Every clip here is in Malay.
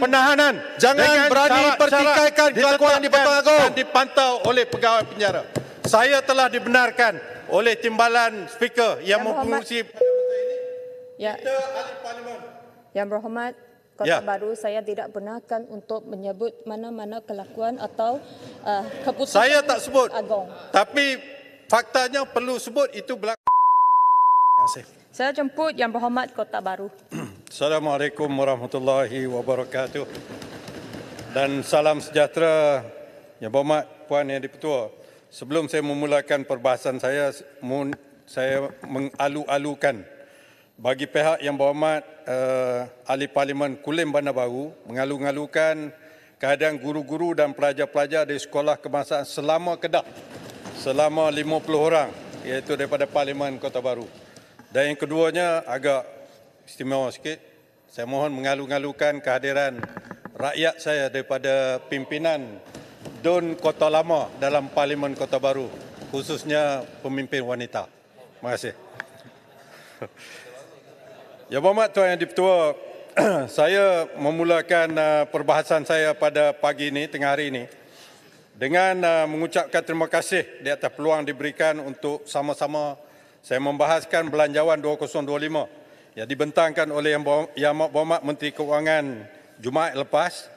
dengan penahanan jangan dengan berani syarat, pertikaikan kelakuan di Pertuan Agong dipantau oleh pegawai penjara saya telah dibenarkan oleh timbalan speaker yang, yang mempengurusi ya. ya. kita ahli parlimen yang berhormat Kota ya. Baru saya tidak benarkan untuk menyebut mana-mana kelakuan atau uh, keputusan saya tak sebut Agong. tapi faktanya perlu sebut itu belakang kasih. Saya jemput yang berhormat Kota Baru. Assalamualaikum warahmatullahi wabarakatuh. Dan salam sejahtera yang berhormat Puan Yang Dipertua. Sebelum saya memulakan perbahasan saya, saya mengalu-alukan bagi pihak yang berhormat uh, ahli parlimen Kulim Bandar Baru mengalu-alukan keadaan guru-guru dan pelajar-pelajar di sekolah kebangsaan selama Kedah selama 50 orang iaitu daripada Parlimen Kota Baru. Dan yang keduanya agak istimewa sikit, saya mohon mengalu-ngalukan kehadiran rakyat saya daripada pimpinan DUN Kota Lama dalam Parlimen Kota Baru, khususnya pemimpin wanita. Terima kasih. Ya Bapak Tuan Yang Dipertua, saya memulakan uh, perbahasan saya pada pagi ini, tengah hari ini, dengan uh, mengucapkan terima kasih di atas peluang diberikan untuk sama -sama saya membahaskan Belanjawan 2025 yang dibentangkan oleh Yang Mak Bomat Menteri Keuangan Jumaat lepas,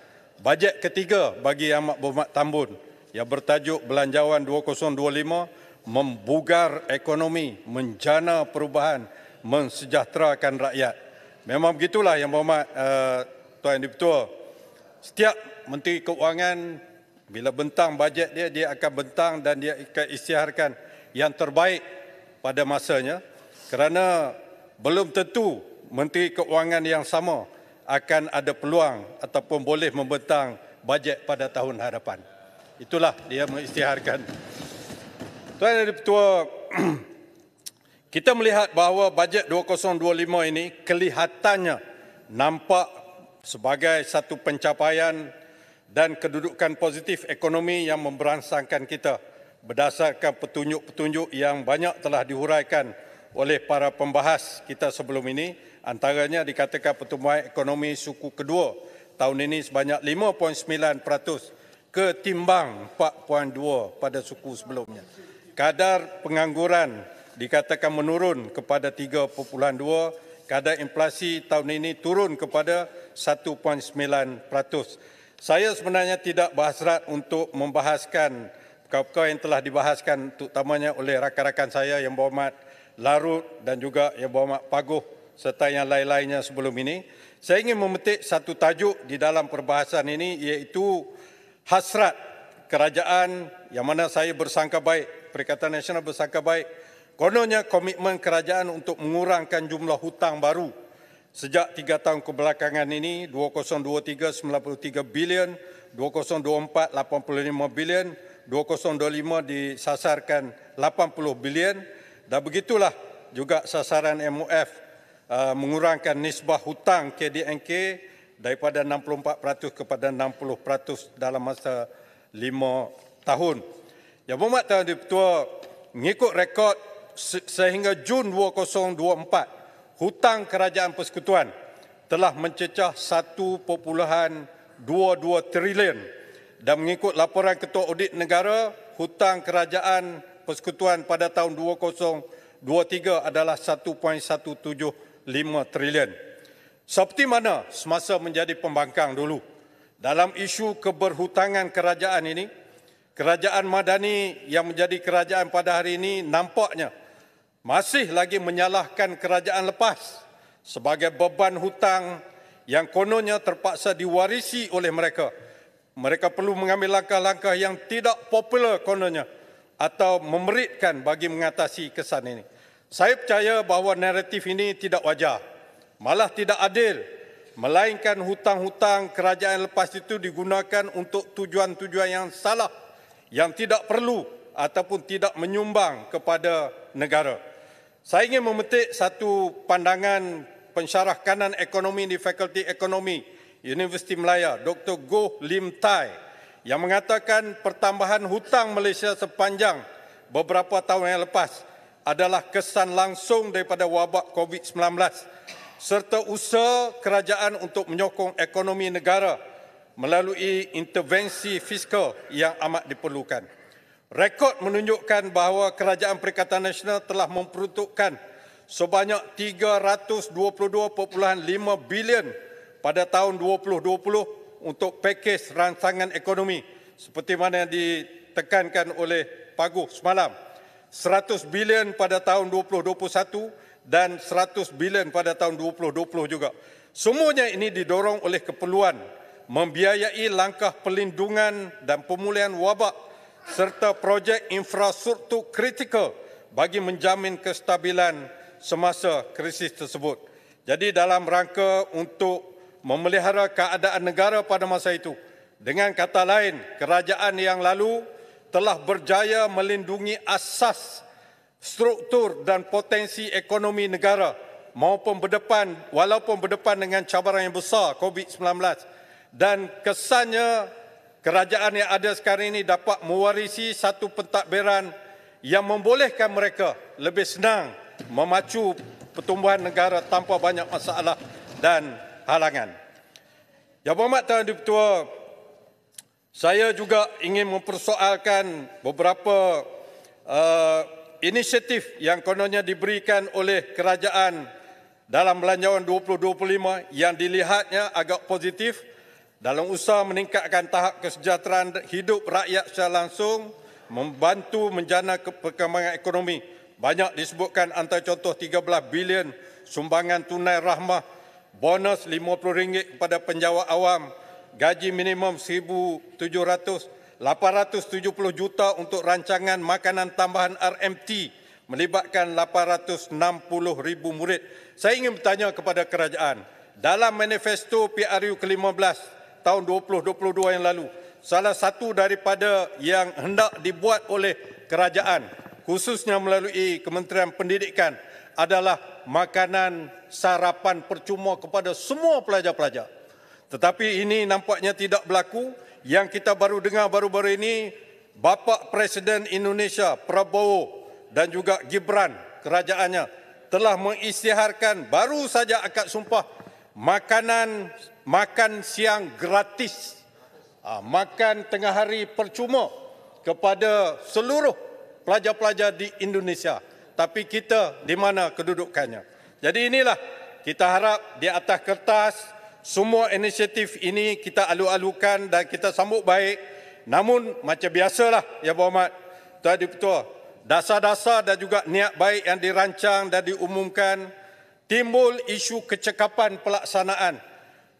bajet ketiga bagi Yang Mak Bomat Tambun yang bertajuk Belanjawan 2025 membugar ekonomi, menjana perubahan, mensejahterakan rakyat. Memang begitulah Yang Berhormat uh, Tuan Yang Setiap Menteri Keuangan bila bentang bajet dia, dia akan bentang dan dia akan isiharkan yang terbaik pada masanya kerana belum tentu Menteri Keuangan yang sama akan ada peluang ataupun boleh membentang bajet pada tahun hadapan. Itulah dia mengisytiharkan. Tuan dan Ketua, kita melihat bahawa bajet 2025 ini kelihatannya nampak sebagai satu pencapaian dan kedudukan positif ekonomi yang memberansangkan kita berdasarkan petunjuk-petunjuk yang banyak telah dihuraikan oleh para pembahas kita sebelum ini antaranya dikatakan pertumbuhan ekonomi suku kedua tahun ini sebanyak 5.9% ketimbang 4.2 pada suku sebelumnya kadar pengangguran dikatakan menurun kepada 3.2 kadar inflasi tahun ini turun kepada 1.9% saya sebenarnya tidak berhasrat untuk membahaskan perkara-perkara yang telah dibahaskan terutamanya oleh rakan-rakan saya yang berhormat Larut dan juga yang berhormat Paguh serta yang lain-lainnya sebelum ini. Saya ingin memetik satu tajuk di dalam perbahasan ini iaitu hasrat kerajaan yang mana saya bersangka baik, Perikatan Nasional bersangka baik, kononnya komitmen kerajaan untuk mengurangkan jumlah hutang baru sejak tiga tahun kebelakangan ini, 2023 93 bilion, 2024 85 bilion, 2025 disasarkan 80 bilion dan begitulah juga sasaran MOF uh, mengurangkan nisbah hutang KDNK daripada 64% kepada 60% dalam masa 5 tahun. Yang berhormat Tuan di Ketua, mengikut rekod sehingga Jun 2024, hutang Kerajaan Persekutuan telah mencecah 1.22 trilion dan mengikut laporan Ketua Audit Negara, hutang kerajaan persekutuan pada tahun 2023 adalah 1.175 trilion. Seperti mana semasa menjadi pembangkang dulu, dalam isu keberhutangan kerajaan ini, kerajaan Madani yang menjadi kerajaan pada hari ini nampaknya masih lagi menyalahkan kerajaan lepas sebagai beban hutang yang kononnya terpaksa diwarisi oleh mereka mereka perlu mengambil langkah-langkah yang tidak popular kononnya atau memeritkan bagi mengatasi kesan ini. Saya percaya bahawa naratif ini tidak wajar, malah tidak adil, melainkan hutang-hutang kerajaan lepas itu digunakan untuk tujuan-tujuan yang salah, yang tidak perlu ataupun tidak menyumbang kepada negara. Saya ingin memetik satu pandangan pensyarah kanan ekonomi di Fakulti Ekonomi Universiti Melaya Dr. Goh Lim Tai yang mengatakan pertambahan hutang Malaysia sepanjang beberapa tahun yang lepas adalah kesan langsung daripada wabak COVID-19 serta usaha kerajaan untuk menyokong ekonomi negara melalui intervensi fiskal yang amat diperlukan. Rekod menunjukkan bahawa Kerajaan Perikatan Nasional telah memperuntukkan sebanyak 322.5 bilion pada tahun 2020 untuk pakej rangsangan ekonomi seperti mana yang ditekankan oleh Pagu semalam. 100 bilion pada tahun 2021 dan 100 bilion pada tahun 2020 juga. Semuanya ini didorong oleh keperluan membiayai langkah pelindungan dan pemulihan wabak serta projek infrastruktur kritikal bagi menjamin kestabilan semasa krisis tersebut. Jadi dalam rangka untuk memelihara keadaan negara pada masa itu. Dengan kata lain, kerajaan yang lalu telah berjaya melindungi asas struktur dan potensi ekonomi negara maupun berdepan walaupun berdepan dengan cabaran yang besar COVID-19 dan kesannya kerajaan yang ada sekarang ini dapat mewarisi satu pentadbiran yang membolehkan mereka lebih senang memacu pertumbuhan negara tanpa banyak masalah dan halangan. Yang berhormat Tuan Ketua, saya juga ingin mempersoalkan beberapa uh, inisiatif yang kononnya diberikan oleh kerajaan dalam Belanjawan 2025 yang dilihatnya agak positif dalam usaha meningkatkan tahap kesejahteraan hidup rakyat secara langsung membantu menjana perkembangan ekonomi. Banyak disebutkan antara contoh 13 bilion sumbangan tunai rahmah bonus RM50 kepada penjawa awam, gaji minimum RM1,700, RM870 juta untuk rancangan makanan tambahan RMT melibatkan 860,000 murid. Saya ingin bertanya kepada kerajaan, dalam manifesto PRU ke-15 tahun 2022 yang lalu, salah satu daripada yang hendak dibuat oleh kerajaan, khususnya melalui Kementerian Pendidikan, adalah makanan sarapan percuma kepada semua pelajar-pelajar. Tetapi ini nampaknya tidak berlaku. Yang kita baru dengar baru-baru ini, Bapak Presiden Indonesia Prabowo dan juga Gibran kerajaannya telah mengisytiharkan baru saja akad sumpah makanan makan siang gratis, ah, makan tengah hari percuma kepada seluruh pelajar-pelajar di Indonesia tapi kita di mana kedudukannya. Jadi inilah kita harap di atas kertas semua inisiatif ini kita alu-alukan dan kita sambut baik. Namun macam biasalah ya Bapak Tuan Ketua, dasar-dasar dan juga niat baik yang dirancang dan diumumkan timbul isu kecekapan pelaksanaan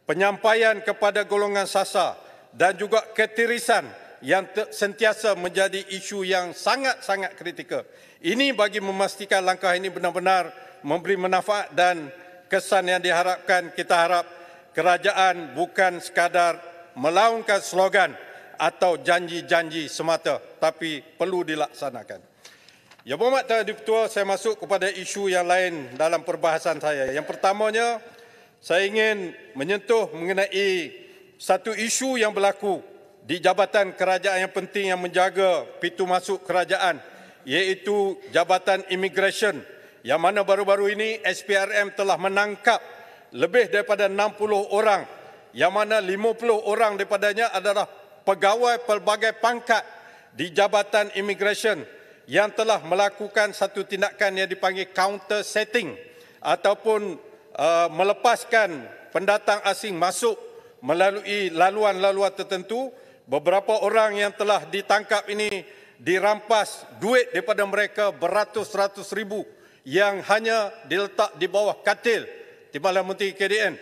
penyampaian kepada golongan sasa dan juga ketirisan yang sentiasa menjadi isu yang sangat-sangat kritikal. Ini bagi memastikan langkah ini benar-benar memberi manfaat dan kesan yang diharapkan kita harap kerajaan bukan sekadar melaungkan slogan atau janji-janji semata tapi perlu dilaksanakan. Ya, berhormat Tuan Ketua, saya masuk kepada isu yang lain dalam perbahasan saya. Yang pertamanya, saya ingin menyentuh mengenai satu isu yang berlaku di Jabatan Kerajaan yang penting yang menjaga pintu masuk kerajaan iaitu Jabatan Immigration yang mana baru-baru ini SPRM telah menangkap lebih daripada 60 orang yang mana 50 orang daripadanya adalah pegawai pelbagai pangkat di Jabatan Immigration yang telah melakukan satu tindakan yang dipanggil counter setting ataupun uh, melepaskan pendatang asing masuk melalui laluan-laluan tertentu beberapa orang yang telah ditangkap ini dirampas duit daripada mereka beratus-ratus ribu yang hanya diletak di bawah katil Timbalan Menteri KDN.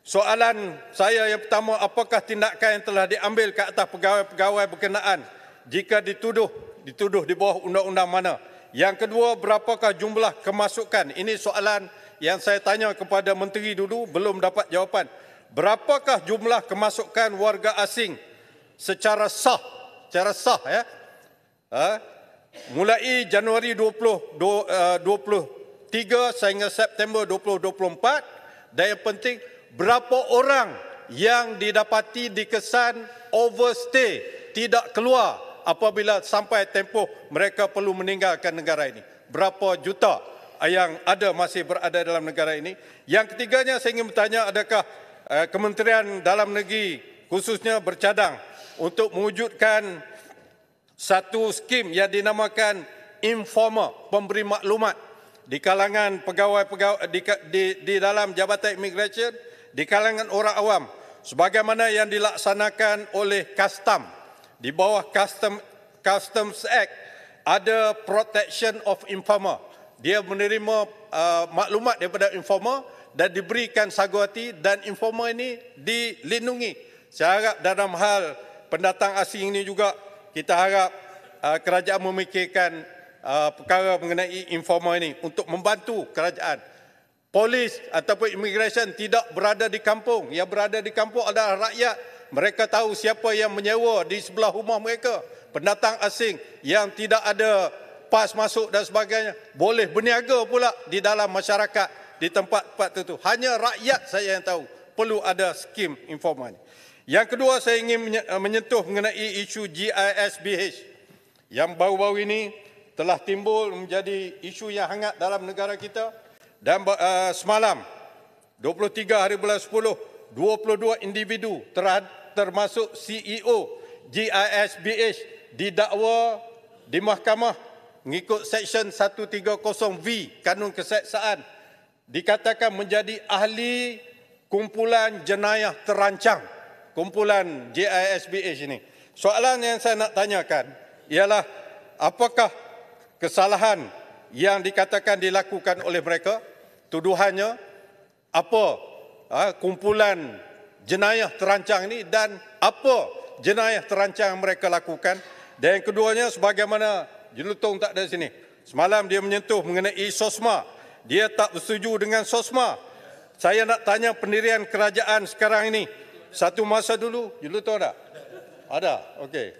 Soalan saya yang pertama, apakah tindakan yang telah diambil ke atas pegawai-pegawai berkenaan jika dituduh dituduh di bawah undang-undang mana? Yang kedua, berapakah jumlah kemasukan? Ini soalan yang saya tanya kepada Menteri dulu, belum dapat jawapan. Berapakah jumlah kemasukan warga asing secara sah? Secara sah, ya. Ha? mulai Januari 2023 eh, sehingga September 2024 dan yang penting berapa orang yang didapati dikesan overstay tidak keluar apabila sampai tempoh mereka perlu meninggalkan negara ini berapa juta yang ada masih berada dalam negara ini yang ketiganya saya ingin bertanya adakah eh, Kementerian Dalam Negeri khususnya bercadang untuk mewujudkan satu skim yang dinamakan informer pemberi maklumat di kalangan pegawai-pegawai di, di, di dalam jabatan immigration di kalangan orang awam sebagaimana yang dilaksanakan oleh custom di bawah custom customs act ada protection of informer dia menerima uh, maklumat daripada informer dan diberikan sagu hati dan informer ini dilindungi saya harap dalam hal pendatang asing ini juga kita harap uh, kerajaan memikirkan uh, perkara mengenai informa ini untuk membantu kerajaan. Polis ataupun imigresen tidak berada di kampung. Yang berada di kampung adalah rakyat. Mereka tahu siapa yang menyewa di sebelah rumah mereka. Pendatang asing yang tidak ada pas masuk dan sebagainya. Boleh berniaga pula di dalam masyarakat di tempat-tempat itu. Hanya rakyat saya yang tahu perlu ada skim informa ini. Yang kedua, saya ingin eh, menyentuh mengenai isu GISBH yang baru-baru ini telah timbul menjadi isu yang hangat dalam negara kita. Dan uh, semalam, 23 hari bulan 10, 22 individu termasuk CEO GISBH didakwa di mahkamah mengikut Seksyen 130V Kanun Keseksaan dikatakan menjadi ahli kumpulan jenayah terancang kumpulan JISBH ini. Soalan yang saya nak tanyakan ialah apakah kesalahan yang dikatakan dilakukan oleh mereka? Tuduhannya apa ha, kumpulan jenayah terancang ini dan apa jenayah terancang mereka lakukan? Dan yang keduanya sebagaimana jelutong tak ada di sini. Semalam dia menyentuh mengenai SOSMA. Dia tak bersetuju dengan SOSMA. Saya nak tanya pendirian kerajaan sekarang ini. Satu masa dulu, dulu tahu ada. Ada? Okey.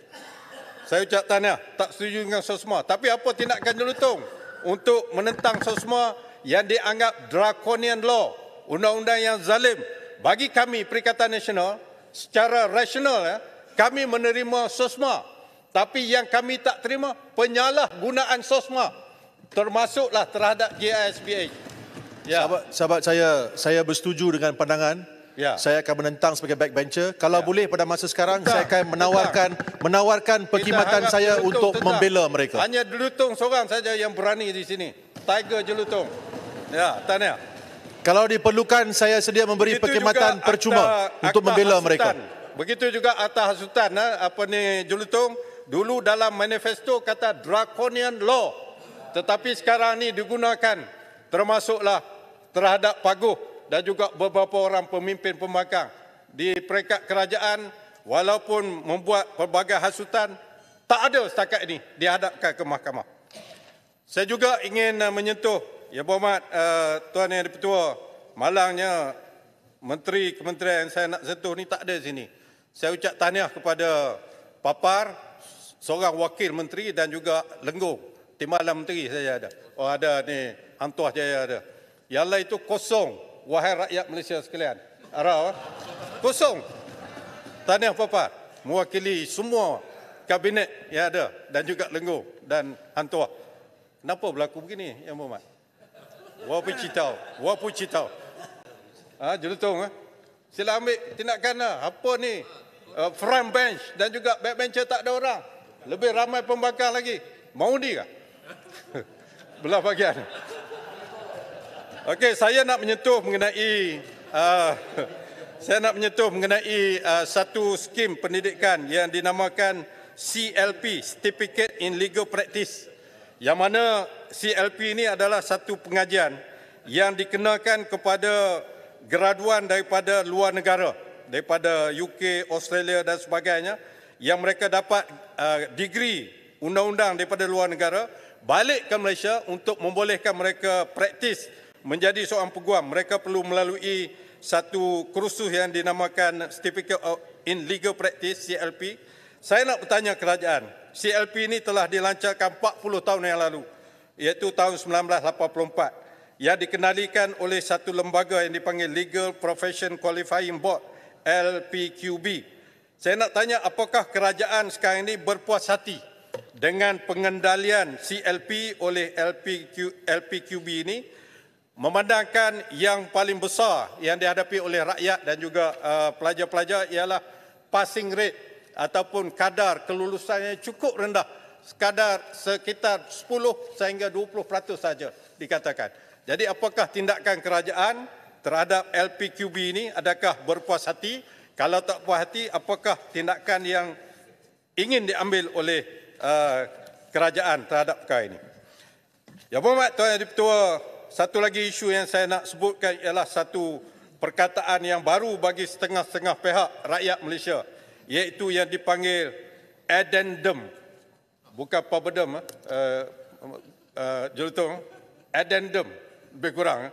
Saya ucap tanya, tak setuju dengan SOSMA. Tapi apa tindakan dulu lutung? Untuk menentang SOSMA yang dianggap draconian law. Undang-undang yang zalim. Bagi kami, Perikatan Nasional, secara rasional, ya, kami menerima SOSMA. Tapi yang kami tak terima, penyalahgunaan SOSMA. Termasuklah terhadap GISPH. Ya. Sahabat, sahabat saya, saya bersetuju dengan pandangan Ya. Saya akan menentang sebagai backbencher. Kalau ya. boleh pada masa sekarang tentang. saya akan menawarkan tentang. menawarkan perkhidmatan saya jelutung, untuk tentang. membela mereka. Hanya jelutong seorang saja yang berani di sini. Tiger jelutong. Ya, tanya. Kalau diperlukan saya sedia memberi Begitu perkhidmatan percuma untuk membela hasutan. mereka. Begitu juga atas hasutan eh, apa ni jelutong dulu dalam manifesto kata draconian law. Tetapi sekarang ini digunakan termasuklah terhadap paguh dan juga beberapa orang pemimpin pembangkang di peringkat kerajaan walaupun membuat pelbagai hasutan tak ada setakat ini dihadapkan ke mahkamah. Saya juga ingin uh, menyentuh ya Berhormat uh, Tuan Yang Dipertua malangnya Menteri Kementerian yang saya nak sentuh ni tak ada sini. Saya ucap tahniah kepada Papar, seorang wakil menteri dan juga Lenggung. Timbalan Menteri saya ada. Oh ada ni, Hantuah Jaya ada. Yang lain itu kosong wahai rakyat Malaysia sekalian. Arau, kosong. Tahniah apa? mewakili semua kabinet yang ada dan juga lenggu dan hantuah. Kenapa berlaku begini, Yang Muhammad? Wapu citau, wapu citau. Ha, jelutung, ha? sila ambil tindakan ha? apa ni? Uh, front bench dan juga back bench tak ada orang. Lebih ramai pembakar lagi. Mau ni dia? Belah bagian. Okey, saya nak menyentuh mengenai uh, saya nak menyentuh mengenai uh, satu skim pendidikan yang dinamakan CLP, Certificate in Legal Practice. Yang mana CLP ini adalah satu pengajian yang dikenakan kepada graduan daripada luar negara, daripada UK, Australia dan sebagainya yang mereka dapat uh, degree undang-undang daripada luar negara balik ke Malaysia untuk membolehkan mereka praktis menjadi seorang peguam, mereka perlu melalui satu kursus yang dinamakan Certificate in Legal Practice, CLP. Saya nak bertanya kerajaan, CLP ini telah dilancarkan 40 tahun yang lalu, iaitu tahun 1984, yang dikenalikan oleh satu lembaga yang dipanggil Legal Profession Qualifying Board, LPQB. Saya nak tanya apakah kerajaan sekarang ini berpuas hati dengan pengendalian CLP oleh LPQ, LPQB ini Memandangkan yang paling besar yang dihadapi oleh rakyat dan juga uh, pelajar-pelajar uh, ialah passing rate ataupun kadar kelulusannya cukup rendah. Sekadar sekitar 10 sehingga 20% peratus saja dikatakan. Jadi apakah tindakan kerajaan terhadap LPQB ini adakah berpuas hati? Kalau tak puas hati, apakah tindakan yang ingin diambil oleh uh, kerajaan terhadap perkara ini? Ya Puan Tuan Yang Dipertua, satu lagi isu yang saya nak sebutkan ialah satu perkataan yang baru bagi setengah-setengah pihak rakyat Malaysia iaitu yang dipanggil addendum bukan pabedum uh, eh? uh, eh, eh, jelutum addendum lebih kurang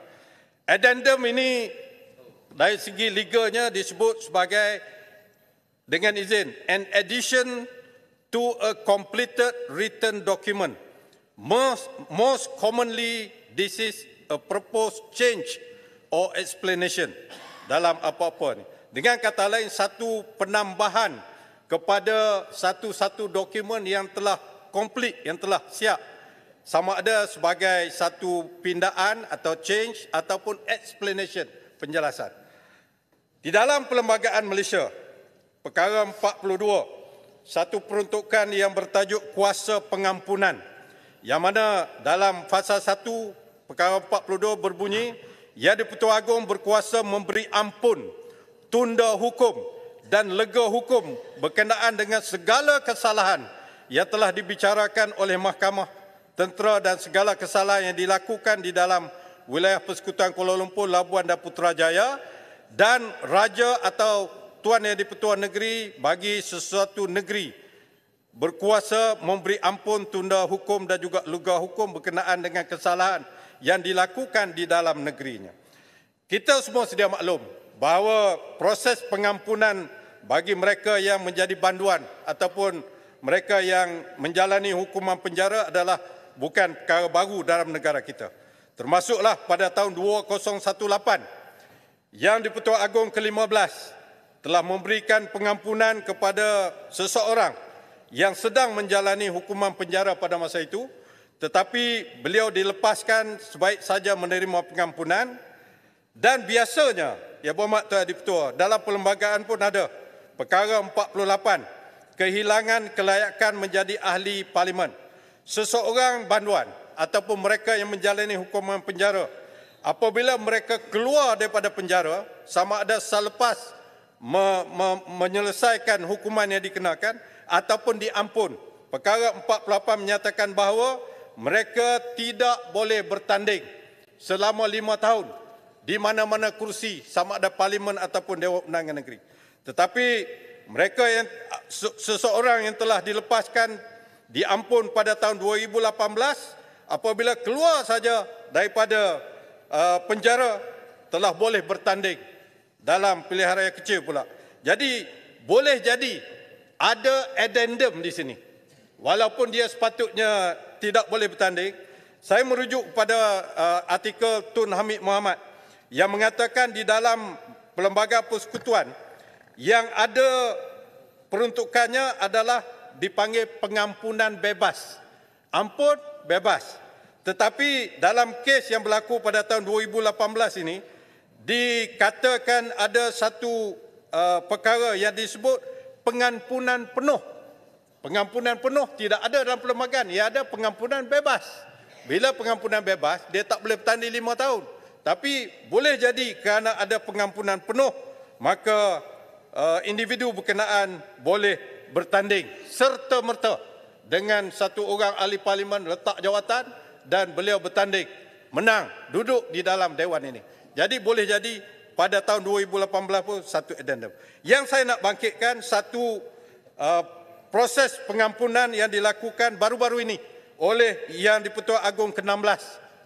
addendum ini dari segi legalnya disebut sebagai dengan izin an addition to a completed written document most, most commonly this is a proposed change or explanation dalam apa-apa ni. Dengan kata lain, satu penambahan kepada satu-satu dokumen yang telah komplit, yang telah siap. Sama ada sebagai satu pindaan atau change ataupun explanation penjelasan. Di dalam Perlembagaan Malaysia, Perkara 42, satu peruntukan yang bertajuk kuasa pengampunan. Yang mana dalam fasa Perkara 42 berbunyi, ya, di-Pertua Agong berkuasa memberi ampun, tunda hukum dan lega hukum berkenaan dengan segala kesalahan yang telah dibicarakan oleh mahkamah, tentera dan segala kesalahan yang dilakukan di dalam wilayah persekutuan Kuala Lumpur, Labuan dan Putrajaya dan raja atau tuan yang di-Pertua Negeri bagi sesuatu negeri berkuasa memberi ampun, tunda hukum dan juga lega hukum berkenaan dengan kesalahan yang dilakukan di dalam negerinya. Kita semua sedia maklum bahawa proses pengampunan bagi mereka yang menjadi banduan ataupun mereka yang menjalani hukuman penjara adalah bukan perkara baru dalam negara kita. Termasuklah pada tahun 2018 yang di-Pertua Agong ke-15 telah memberikan pengampunan kepada seseorang yang sedang menjalani hukuman penjara pada masa itu tetapi beliau dilepaskan sebaik saja menerima pengampunan dan biasanya ya Bapak Tuan Adik Ketua dalam perlembagaan pun ada perkara 48 kehilangan kelayakan menjadi ahli parlimen seseorang banduan ataupun mereka yang menjalani hukuman penjara apabila mereka keluar daripada penjara sama ada selepas me- me- menyelesaikan hukuman yang dikenakan ataupun diampun perkara 48 menyatakan bahawa mereka tidak boleh bertanding selama lima tahun di mana-mana kursi sama ada parlimen ataupun Dewan Penangan Negeri. Tetapi mereka yang seseorang yang telah dilepaskan diampun pada tahun 2018 apabila keluar saja daripada uh, penjara telah boleh bertanding dalam pilihan raya kecil pula. Jadi boleh jadi ada addendum di sini. Walaupun dia sepatutnya tidak boleh bertanding. Saya merujuk kepada uh, artikel Tun Hamid Muhammad yang mengatakan di dalam Pelembaga Persekutuan yang ada peruntukannya adalah dipanggil pengampunan bebas. Ampun bebas. Tetapi dalam kes yang berlaku pada tahun 2018 ini dikatakan ada satu uh, perkara yang disebut pengampunan penuh Pengampunan penuh tidak ada dalam perlembagaan. Ia ada pengampunan bebas. Bila pengampunan bebas, dia tak boleh bertahan lima tahun. Tapi boleh jadi kerana ada pengampunan penuh, maka uh, individu berkenaan boleh bertanding serta-merta dengan satu orang ahli parlimen letak jawatan dan beliau bertanding, menang, duduk di dalam dewan ini. Jadi boleh jadi pada tahun 2018 pun satu addendum. Yang saya nak bangkitkan satu uh, proses pengampunan yang dilakukan baru-baru ini oleh Yang Dipertua Agong ke-16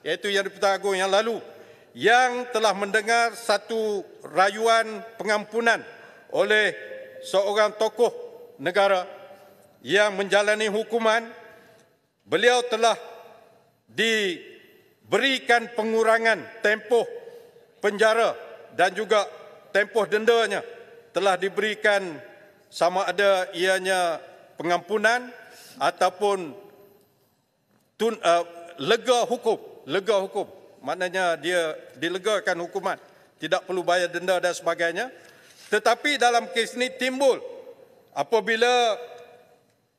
iaitu Yang Dipertua Agong yang lalu yang telah mendengar satu rayuan pengampunan oleh seorang tokoh negara yang menjalani hukuman beliau telah diberikan pengurangan tempoh penjara dan juga tempoh dendanya telah diberikan sama ada ianya pengampunan ataupun tun, uh, lega hukum, lega hukum. Maknanya dia dilegakan hukuman, tidak perlu bayar denda dan sebagainya. Tetapi dalam kes ini timbul apabila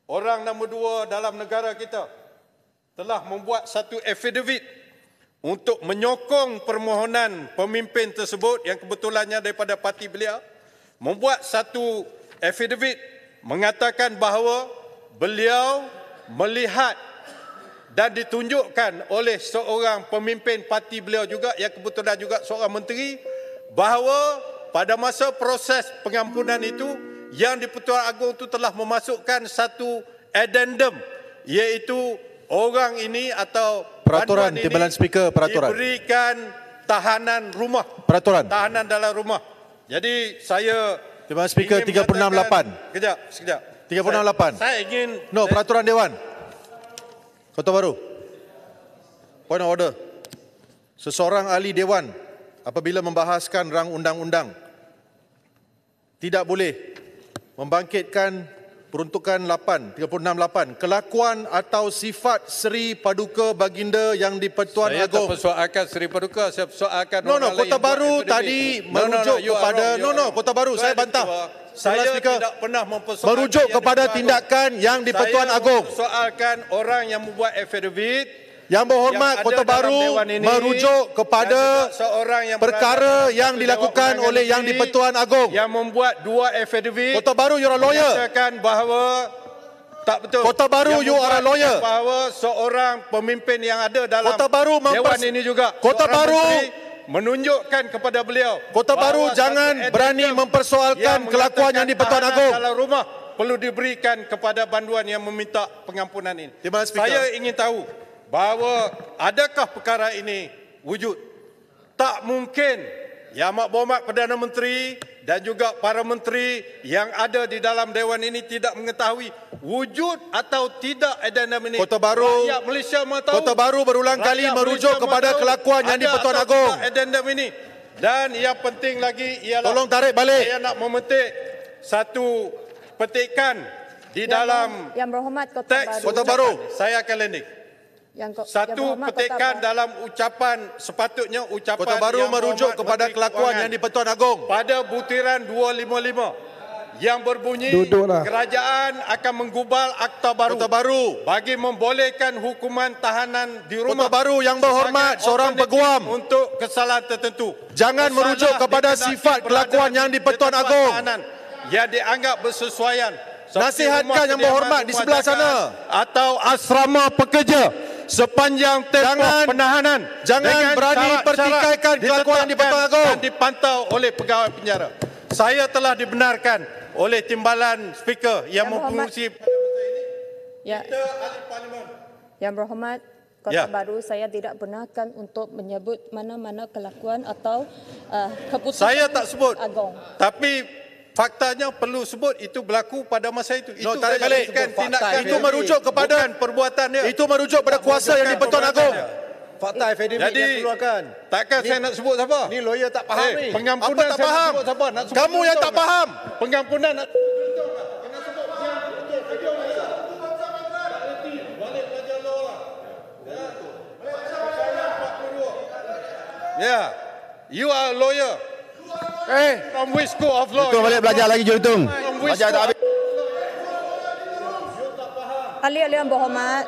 orang nombor dua dalam negara kita telah membuat satu affidavit untuk menyokong permohonan pemimpin tersebut yang kebetulannya daripada parti beliau membuat satu affidavit mengatakan bahawa beliau melihat dan ditunjukkan oleh seorang pemimpin parti beliau juga yang kebetulan juga seorang menteri bahawa pada masa proses pengampunan itu yang di-Pertuan Agong itu telah memasukkan satu addendum iaitu orang ini atau peraturan timbalan speaker peraturan diberikan tahanan rumah peraturan tahanan dalam rumah jadi saya Dewan Speaker 368. Kejap, sekejap. 368. Saya, saya ingin No, peraturan dewan. Kota Baru. Point of order. Seseorang ahli dewan apabila membahaskan rang undang-undang tidak boleh membangkitkan peruntukan 8 368 kelakuan atau sifat Seri Paduka Baginda yang di saya agung saya persoalkan Seri Paduka saya persoalkan no, no, no, Kota Baru tadi no, merujuk no, no, kepada wrong, no no Kota Baru saya bantah saya tidak pernah mempersoalkan merujuk kepada tindakan yang di saya agung saya persoalkan orang yang membuat affidavit yang berhormat yang Kota Baru merujuk kepada yang seorang yang perkara yang dilakukan oleh Yang di-Pertuan Agong. Yang membuat dua affidavit. Kota Baru you're a lawyer. Katakan bahawa tak betul. Kota Baru yang you are a lawyer. Bahawa seorang pemimpin yang ada dalam Kota Baru dewan ini juga. Kota Baru menunjukkan kepada beliau. Kota Baru jangan berani mempersoalkan yang kelakuan Yang di-Pertuan Agong. Dalam rumah perlu diberikan kepada banduan yang meminta pengampunan ini. Saya ingin tahu bahawa adakah perkara ini wujud? Tak mungkin yang amat berhormat Perdana Menteri dan juga para menteri yang ada di dalam Dewan ini tidak mengetahui wujud atau tidak adanya ini. Kota Baru, Malaysia mahu Kota Baru berulang kali Rakyat merujuk Malaysia kepada kelakuan yang di-Pertuan Agong. Tidak ini. Dan yang penting lagi ialah Tolong tarik balik. saya nak memetik satu petikan di yang dalam yang teks Kota Baru. Saya akan landing yang kau, satu yang petikan kota dalam ucapan sepatutnya ucapan kota baru yang merujuk kepada kelakuan yang di-Pertuan pada butiran 255 yang berbunyi Duduklah. kerajaan akan menggubal akta baru kota baru bagi membolehkan hukuman tahanan di rumah kota baru yang berhormat seorang peguam untuk kesalahan tertentu jangan kesalahan merujuk kepada sifat kelakuan yang di-Pertuan Agong tahanan yang dianggap bersesuaian Nasihatkan yang berhormat di sebelah sana atau asrama pekerja sepanjang tempoh jangan, penahanan jangan berani cara, pertikaikan kelakuan di Pertuan Agong dan dipantau oleh pegawai penjara saya telah dibenarkan oleh timbalan speaker yang, yang mempengaruhi ya. yang berhormat Kota ya. Baru saya tidak benarkan untuk menyebut mana-mana kelakuan atau uh, keputusan Saya tak sebut. Agong. Tapi Faktanya perlu sebut itu berlaku pada masa itu. No, itu tarik balik. Itu merujuk kepada Bukan perbuatan dia. Itu merujuk kepada kuasa yang dipertuan agung. Fakta FADB yang keluarkan. Takkan ni, saya nak sebut siapa? Ni lawyer tak faham hey, eh, Pengampunan tak saya faham? Nak sebut siapa? Kamu yang tak faham. Pengampunan nak... Yeah, you are a lawyer. Eh, from which school of law? Jutung balik belajar lagi Jutung. Belajar tak habis. Ali Ali yang berhormat.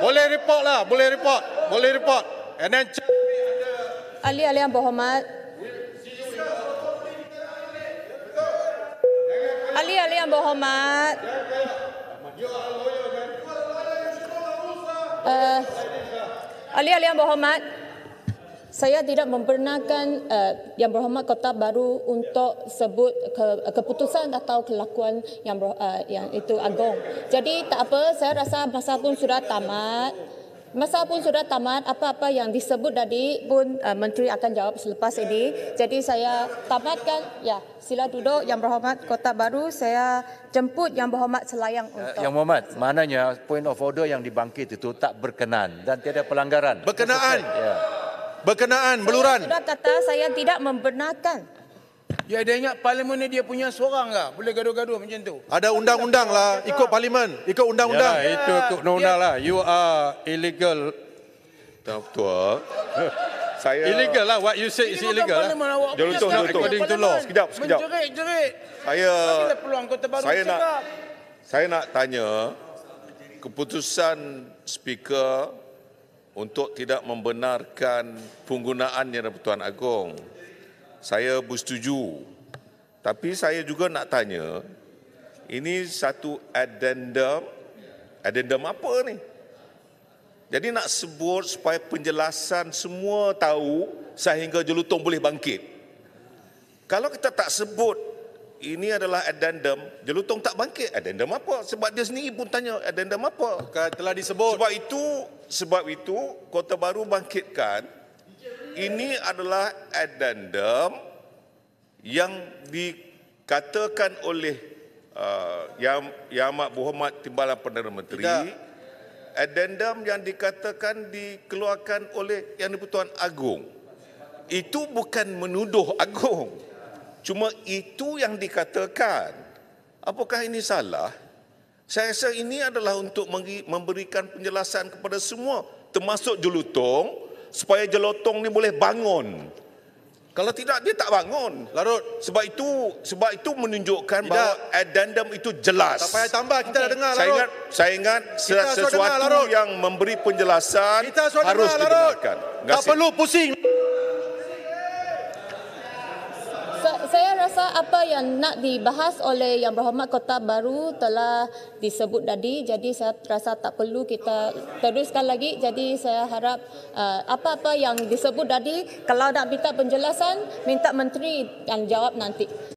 Boleh report lah, boleh report, boleh report. And then Ali Ali yang berhormat. Ali Ali yang berhormat uh, eh, ali yang Berhormat saya tidak membenarkan uh, eh, Yang Berhormat Kota Baru untuk sebut ke, keputusan atau kelakuan yang, uh, yang itu agong. Jadi tak apa, saya rasa masa pun sudah tamat masa pun sudah tamat apa-apa yang disebut tadi pun uh, menteri akan jawab selepas ini jadi saya tamatkan ya sila duduk yang berhormat kota baru saya jemput yang berhormat selayang eh, untuk yang berhormat mananya point of order yang dibangkit itu tak berkenan dan tiada pelanggaran berkenaan ya. berkenaan beluran saya sudah kata saya tidak membenarkan Ya ada ingat parlimen ni dia punya seorang lah. Boleh gaduh-gaduh macam tu. Ada undang-undang lah ikut parlimen. Ikut undang-undang. Ya, itu ikut undang-undang lah. You are illegal. Tak tua. Saya illegal lah what you say is illegal lah. Jangan tu tu. According to law. Sekejap, sekejap. Menjerit-jerit. Saya peluang kota baru saya nak saya nak tanya keputusan speaker untuk tidak membenarkan penggunaannya Pertuan Agong saya bersetuju. Tapi saya juga nak tanya, ini satu addendum, addendum apa ni? Jadi nak sebut supaya penjelasan semua tahu sehingga jelutong boleh bangkit. Kalau kita tak sebut ini adalah addendum, jelutong tak bangkit. Addendum apa? Sebab dia sendiri pun tanya addendum apa? Bukan telah disebut. Sebab itu, sebab itu Kota Baru bangkitkan ini adalah addendum yang dikatakan oleh uh, yang yang amat berhormat timbalan perdana menteri Tidak. addendum yang dikatakan dikeluarkan oleh yang dipertuan agung itu bukan menuduh agung cuma itu yang dikatakan apakah ini salah saya rasa ini adalah untuk memberikan penjelasan kepada semua termasuk julutong supaya jelotong ni boleh bangun. Kalau tidak dia tak bangun. Larut. Sebab itu sebab itu menunjukkan tidak. bahawa addendum itu jelas. Tak payah tambah kita okay. dah dengar Larut. Saya ingat saya ingat kita sesuatu dengar, yang memberi penjelasan kita harus dengar, dibenarkan. Tak perlu pusing. rasa apa yang nak dibahas oleh Yang Berhormat Kota Baru telah disebut tadi. Jadi saya rasa tak perlu kita teruskan lagi. Jadi saya harap uh, apa-apa yang disebut tadi, kalau nak minta penjelasan, minta menteri yang jawab nanti.